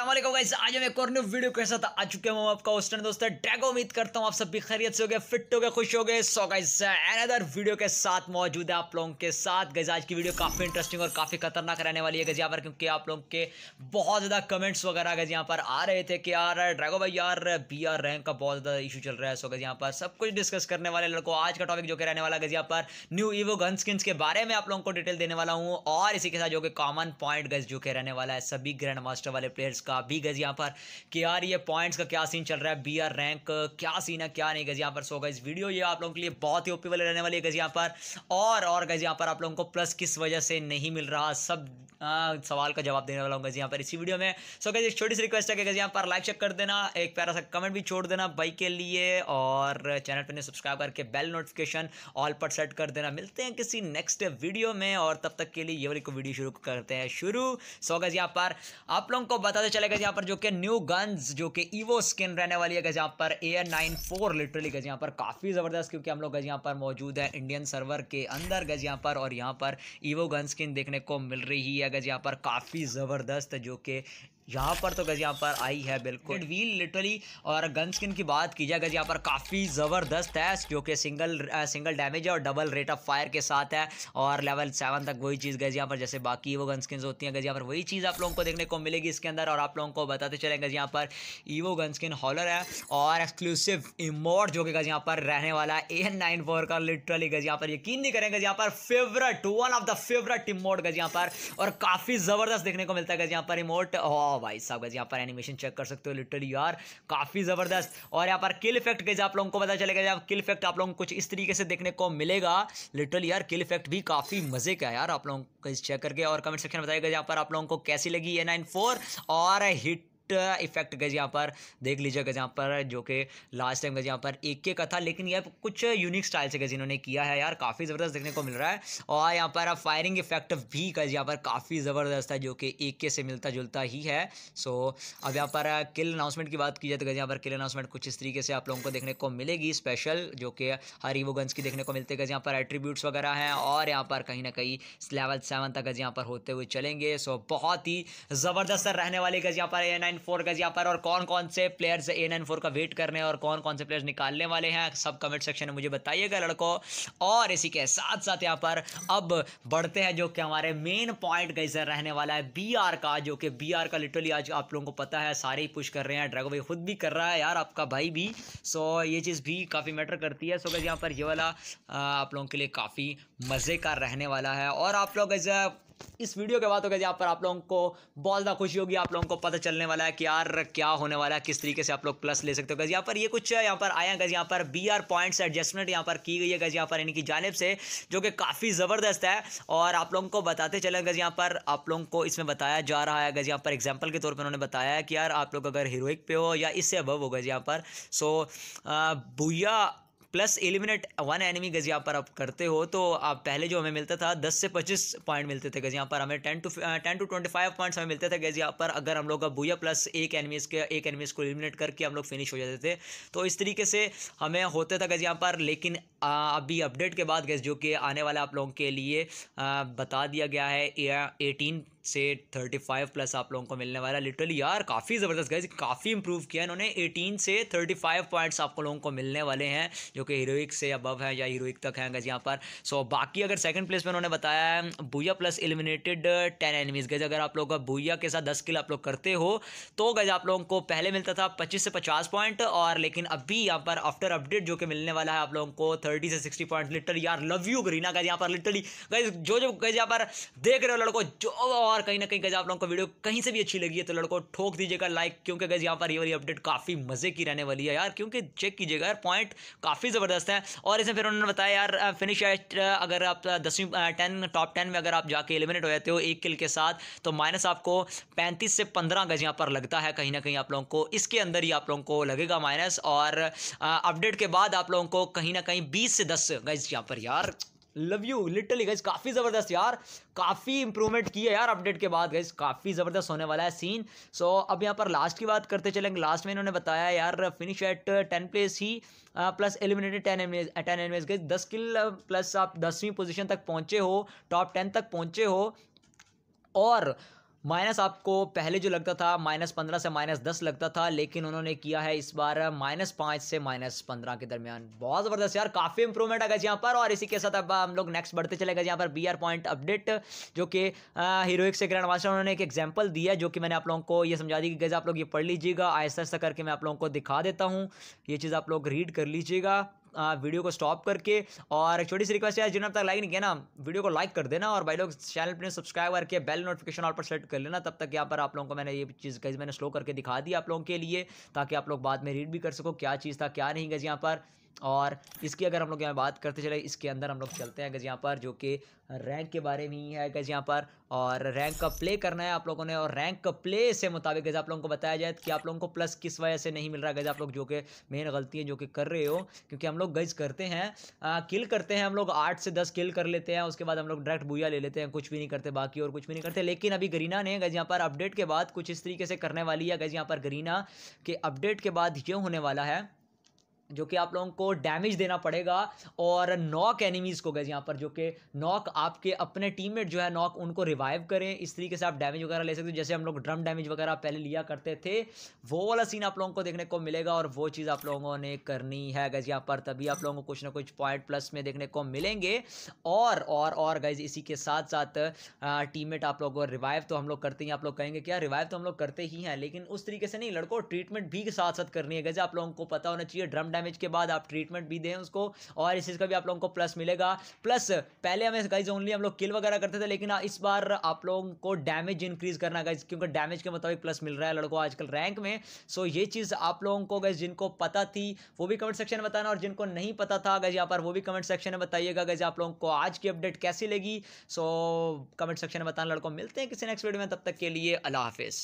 आज हम एक और न्यू वीडियो के साथ आ चुके हैं आपका होस्टन दोस्तों ड्रैगो उम्मीद करता हूँ आप सब भी खैरियत से हो गए फिट हो गए खुश हो गए सो गाइस अनदर वीडियो के साथ मौजूद है आप लोगों के साथ गज आज की वीडियो काफ़ी इंटरेस्टिंग और काफ़ी खतरनाक रहने वाली है गज यहाँ पर क्योंकि आप लोगों के बहुत ज़्यादा कमेंट्स वगैरह गज यहाँ पर आ रहे थे कि यार ड्रैगो भाई यार बी आर रैंक का बहुत ज़्यादा इशू चल रहा है सो गज यहाँ पर सब कुछ डिस्कस करने वाले लड़कों आज का टॉपिक जो कि रहने वाला गज यहाँ पर न्यू ईवो गन स्किन्स के बारे में आप लोगों को डिटेल देने वाला हूँ और इसी के साथ जो कि कॉमन पॉइंट गज जो कि रहने वाला है सभी ग्रैंड मास्टर वाले प्लेयर्स का भी गज यहाँ पर कि यार ये पॉइंट्स का क्या सीन चल रहा है बी आर रैंक क्या सीन है क्या नहीं गज यहाँ पर सो गज वीडियो ये आप लोगों के लिए बहुत ही ओपी वाले रहने वाली है गज यहाँ पर और और गज यहाँ पर आप लोगों को प्लस किस वजह से नहीं मिल रहा सब सवाल का जवाब देने वाला हूँ यहाँ पर इसी वीडियो में सो so, एक छोटी सी रिक्वेस्ट है कि यहाँ पर लाइक चेक कर देना एक प्यारा सा कमेंट भी छोड़ देना बाइक के लिए और चैनल पर सब्सक्राइब करके बेल नोटिफिकेशन ऑल पर सेट कर देना मिलते हैं किसी नेक्स्ट वीडियो में और तब तक के लिए ये वाली को वीडियो शुरू करते हैं शुरू सो गज यहाँ पर आप लोगों को बताते चले गए यहाँ पर जो कि न्यू गन्स जो कि ईवो स्किन रहने वाली है गज यहाँ पर ए नाइन फोर लिटरली गज यहाँ पर काफ़ी ज़बरदस्त क्योंकि हम लोग गज यहाँ पर मौजूद है इंडियन सर्वर के अंदर गज यहाँ पर और यहाँ पर ईवो गन स्किन देखने को मिल रही है कागज़ यहाँ पर काफ़ी ज़बरदस्त जो कि यहाँ पर तो गज़ यहाँ पर आई है बिल्कुल व्हील लिटरली और गन स्किन की बात की जाए गज़ यहाँ पर काफ़ी ज़बरदस्त है जो कि सिंगल आ, सिंगल डैमेज है और डबल रेट ऑफ फायर के साथ है और लेवल सेवन तक वही चीज़ गज़ यहाँ पर जैसे बाकी वो गन स्किन होती हैं गज़ यहाँ पर वही चीज़ आप लोगों को देखने को मिलेगी इसके अंदर और आप लोगों को बताते चले गज़ यहाँ पर ईवो गन स्किन हॉलर है और एक्सक्लूसिव इमोट जो कि गज़ यहाँ पर रहने वाला है ए नाइन फोर का लिटरली गज़ यहाँ पर यकीन नहीं करेंगे यहाँ पर favourite one of the favourite emote guys यहाँ पर और काफ़ी ज़बरदस्त देखने को मिलता है गज़ यहाँ पर इमोट भाई साहब यहाँ पर एनिमेशन चेक कर सकते हो लिटरली यार काफ़ी ज़बरदस्त और यहाँ पर किल इफेक्ट कैसे आप लोगों को पता चलेगा जब किल इफेक्ट आप लोगों को कुछ इस तरीके से देखने को मिलेगा लिटल यार किल इफेक्ट भी काफ़ी मज़े का यार आप लोगों को चेक करके और कमेंट सेक्शन में बताइएगा यहाँ पर आप लोगों को कैसी लगी ए नाइन फोर और हिट लास्ट इफेक्ट गज यहाँ पर देख लीजिए गज यहाँ पर जो कि लास्ट टाइम गज यहाँ पर एक के का था लेकिन यह कुछ यूनिक स्टाइल से गज इन्होंने किया है यार काफ़ी ज़बरदस्त देखने को मिल रहा है और यहाँ पर फायरिंग इफेक्ट भी गज यहाँ पर काफ़ी ज़बरदस्त है जो कि एक के से मिलता जुलता ही है सो अब यहाँ पर किल अनाउंसमेंट की बात की जाए तो गज यहाँ पर किल अनाउंसमेंट कुछ इस तरीके से आप लोगों को देखने को मिलेगी स्पेशल जो कि हर ईवो गन्स की देखने को मिलते गज यहाँ पर एट्रीब्यूट्स वगैरह हैं और यहाँ पर कहीं ना कहीं लेवल सेवन तक गज यहाँ पर होते हुए चलेंगे सो बहुत ही ज़बरदस्त रहने वाले गज यहाँ पर ए नाइन फोर गज यहाँ पर और कौन कौन से प्लेयर्स ए नाइन फोर का वेट करने और कौन कौन से प्लेयर्स निकालने वाले हैं सब कमेंट सेक्शन में मुझे बताइएगा लड़कों और इसी के साथ साथ यहाँ पर अब बढ़ते हैं जो कि हमारे मेन पॉइंट गई रहने वाला है बी का जो कि बी का लिटरली आज आप लोगों को पता है सारे ही पुश कर रहे हैं ड्रैगो भाई खुद भी कर रहा है यार आपका भाई भी सो ये चीज़ भी काफ़ी मैटर करती है सो गज यहाँ पर ये वाला आप लोगों के लिए काफ़ी मज़े का रहने वाला है और आप लोग गज इस वीडियो के बाद तो कहते पर आप लोगों को बहुत ज़्यादा खुशी होगी आप लोगों को पता चलने वाला है कि यार क्या होने वाला है किस तरीके से आप लोग प्लस ले सकते हो गज यहाँ पर ये कुछ यहाँ पर आया गज यहाँ पर बी आर पॉइंट्स एडजस्टमेंट यहाँ पर की गई है गज यहाँ पर इनकी जानब से जो कि काफ़ी ज़बरदस्त है और आप लोगों को बताते चले गज यहाँ पर आप लोगों को इसमें बताया जा रहा है गज यहाँ पर एग्जाम्पल के तौर पर उन्होंने बताया है कि यार आप लोग अगर हीरोइक पे हो या इससे अबव हो गज यहाँ पर सो भूया प्लस एलिमिनेट वन एनिमी गज यहाँ पर आप करते हो तो आप पहले जो हमें मिलता था दस से पच्चीस पॉइंट मिलते थे गज यहाँ पर हमें ten two ten two twenty five points हमें मिलते थे गज यहाँ पर अगर हम लोग का भूया प्लस एक एनिमीज के एक एनिमीज को एलिमिनेट करके हम लोग फिनिश हो जाते थे तो इस तरीके से हमें होता था गज यहाँ पर लेकिन अभी अपडेट के बाद गज जो कि आने वाले आप लोगों के लिए बता दिया गया है एटीन से 35 प्लस आप लोगों को मिलने वाला लिटरली यार काफ़ी ज़बरदस्त गाइज काफ़ी इंप्रूव किया इन्होंने 18 से 35 पॉइंट्स आप लोगों को मिलने वाले हैं जो कि हीरोइक से अबव है या हीरोइक तक हैं गज यहाँ पर सो so, बाकी अगर सेकंड प्लेस में उन्होंने बताया है भूया प्लस एलिमिनेटेड टेन एनिमीज गज अगर आप लोग बुया के साथ दस किल आप लोग करते हो तो गज आप लोगों को पहले मिलता था पच्चीस से पचास पॉइंट और लेकिन अभी यहाँ पर आफ्टर अपडेट जो कि मिलने वाला है आप लोगों को थर्टी से सिक्सटी पॉइंट लिटरली यार लव यू ग्रीना गज यहाँ पर लिटरली गज जो जो गज यहाँ पर देख रहे हो लड़को जो और कहीं ना कहीं गज आप लोगों को वीडियो कहीं से भी अच्छी लगी है तो लड़कों ठोक दीजिएगा लाइक क्योंकि गज यहाँ पर ये वाली अपडेट काफ़ी मज़े की रहने वाली है यार क्योंकि चेक कीजिएगा यार पॉइंट काफ़ी ज़बरदस्त है और इसमें फिर उन्होंने बताया यार फिनिश अगर आप दसवीं टेन टॉप टेन में अगर आप जाके एलिमिनेट हो जाते हो एक किल के साथ तो माइनस आपको पैंतीस से पंद्रह गज यहाँ पर लगता है कहीं ना कहीं आप लोगों को इसके अंदर ही आप लोगों को लगेगा माइनस और अपडेट के बाद आप लोगों को कहीं ना कहीं बीस से दस गज यहाँ पर यार लव यू लिटरली गाइज काफ़ी ज़बरदस्त यार काफ़ी इंप्रूवमेंट की है यार अपडेट के बाद गाइज काफ़ी ज़बरदस्त होने वाला है सीन सो so, अब यहाँ पर लास्ट की बात करते चलेंगे लास्ट में इन्होंने बताया यार फिनिश एट टेन प्लेस ही plus eliminated ten M ten M guys दस किल प्लस आप दसवीं पोजिशन तक पहुंचे हो टॉप टेन तक पहुंचे हो और माइनस आपको पहले जो लगता था माइनस पंद्रह से माइनस दस लगता था लेकिन उन्होंने किया है इस बार माइनस पाँच से माइनस पंद्रह के दरमियान बहुत ज़बरदस्त यार काफ़ी इंप्रूवमेंट आ गया यहाँ पर और इसी के साथ अब हम लोग नेक्स्ट बढ़ते चले गए यहाँ पर बी आर पॉइंट अपडेट जो कि हीरोइक से ग्रैंड मास्टर उन्होंने एक एग्जाम्पल दिया जो कि मैंने आप लोगों को ये समझा दी कि गैस आप लोग ये पढ़ लीजिएगा ऐसा ऐसा करके मैं आप लोगों को दिखा देता हूँ ये चीज़ आप लोग रीड कर लीजिएगा वीडियो को स्टॉप करके और एक छोटी सी रिक्वेस्ट है जिन्होंने अब तक लाइक नहीं किया ना वीडियो को लाइक कर देना और भाई लोग चैनल पर सब्सक्राइब करके बेल नोटिफिकेशन ऑल पर सेलेक्ट कर लेना तब तक यहाँ पर आप लोगों को मैंने ये चीज़ कहीं मैंने स्लो करके दिखा दी आप लोगों के लिए ताकि आप लोग बाद में रीड भी कर सको क्या चीज़ था क्या नहीं गज यहाँ पर और इसकी अगर हम लोग यहाँ बात करते चले इसके अंदर हम लोग चलते हैं गज़ यहाँ पर जो कि रैंक के बारे में ही है गज़ यहाँ पर और रैंक का प्ले करना है आप लोगों ने और रैंक का प्ले से मुताबिक गज़ आप लोगों को बताया जाए कि आप लोगों को प्लस किस वजह से नहीं मिल रहा गज़ आप लोग जो कि मेन गलती है जो कि कर रहे हो क्योंकि हम लोग गज़ करते हैं आ, किल करते हैं हम लोग आठ से दस किल कर लेते हैं उसके बाद हम लोग डायरेक्ट बुया ले लेते हैं कुछ भी नहीं करते बाकी और कुछ भी नहीं करते लेकिन अभी गरीना ने गज़ यहाँ पर अपडेट के बाद कुछ इस तरीके से करने वाली है गज़ यहाँ पर गरीना के अपडेट के बाद ये होने वाला है जो कि आप लोगों को डैमेज देना पड़ेगा और नॉक एनिमीज़ को गए यहाँ पर जो कि नॉक आपके अपने टीममेट जो है नॉक उनको रिवाइव करें इस तरीके से आप डैमेज वगैरह ले सकते हो जैसे हम लोग ड्रम डैमेज वगैरह पहले लिया करते थे वो वाला सीन आप लोगों को देखने को मिलेगा और वो चीज़ आप लोगों ने करनी है गैस यहाँ पर तभी आप लोगों को कुछ ना कुछ पॉइंट प्लस में देखने को मिलेंगे और और और गज इसी के साथ साथ टीम आप लोगों को रिवाइव तो हम लोग करते ही आप लोग कहेंगे क्या रिवाइव तो हम लोग करते ही हैं लेकिन उस तरीके से नहीं लड़को ट्रीटमेंट भी साथ साथ करनी है गैसे आप लोगों को पता होना चाहिए ड्रम डैमेज के बाद आप ट्रीटमेंट भी दें उसको और इस चीज़ का भी आप लोगों को प्लस मिलेगा प्लस पहले हमें गाइज ओनली हम लोग किल वगैरह करते थे लेकिन हाँ, इस बार आप लोगों को डैमेज इंक्रीज करना गाइज क्योंकि डैमेज के मुताबिक प्लस मिल रहा है लड़कों आजकल रैंक में सो ये चीज़ आप लोगों को गैस जिनको पता थी वो भी कमेंट सेक्शन में बताना और जिनको नहीं पता था गैस यहाँ पर वो भी कमेंट सेक्शन में बताइएगा गैस आप लोगों को आज की अपडेट कैसी लगी सो कमेंट सेक्शन में बताना लड़कों मिलते हैं किसी नेक्स्ट वीडियो में तब तक के लिए अल्लाह हाफिज़